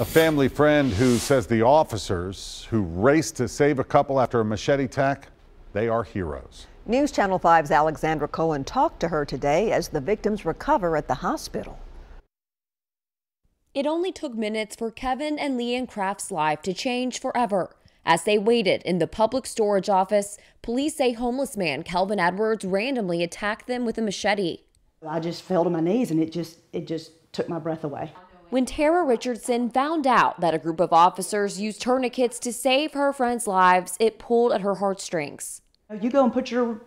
A family friend who says the officers who raced to save a couple after a machete attack, they are heroes. News Channel 5's Alexandra Cohen talked to her today as the victims recover at the hospital. It only took minutes for Kevin and Leanne Kraft's life to change forever. As they waited in the public storage office, police say homeless man Calvin Edwards randomly attacked them with a machete. I just fell to my knees and it just it just took my breath away. When Tara Richardson found out that a group of officers used tourniquets to save her friends' lives, it pulled at her heartstrings. You go and put your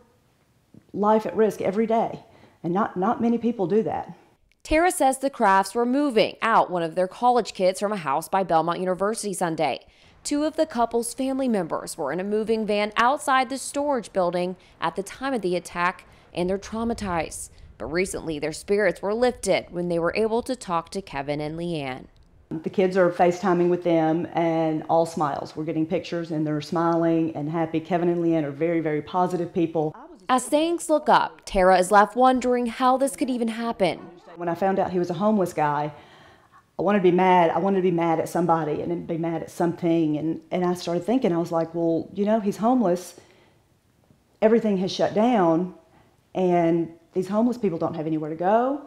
life at risk every day, and not, not many people do that. Tara says the Crafts were moving out one of their college kids from a house by Belmont University Sunday. Two of the couple's family members were in a moving van outside the storage building at the time of the attack, and they're traumatized. But recently, their spirits were lifted when they were able to talk to Kevin and Leanne. The kids are FaceTiming with them and all smiles. We're getting pictures and they're smiling and happy. Kevin and Leanne are very, very positive people. As things look up, Tara is left wondering how this could even happen. When I found out he was a homeless guy, I wanted to be mad. I wanted to be mad at somebody and be mad at something. And, and I started thinking, I was like, well, you know, he's homeless. Everything has shut down. And these homeless people don't have anywhere to go.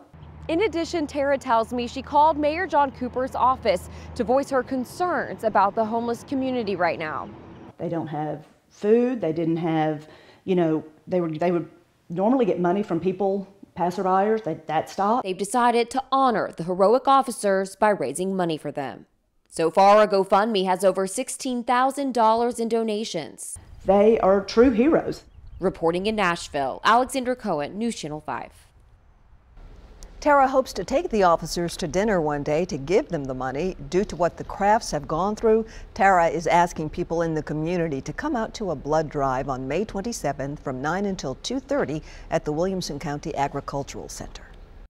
In addition, Tara tells me she called Mayor John Cooper's office to voice her concerns about the homeless community right now. They don't have food. They didn't have, you know, they would, they would normally get money from people, passerbyers. that stopped. They've decided to honor the heroic officers by raising money for them. So far, a GoFundMe has over $16,000 in donations. They are true heroes. Reporting in Nashville, Alexander Cohen, News Channel 5. Tara hopes to take the officers to dinner one day to give them the money. Due to what the crafts have gone through, Tara is asking people in the community to come out to a blood drive on May 27th from 9 until 2.30 at the Williamson County Agricultural Center.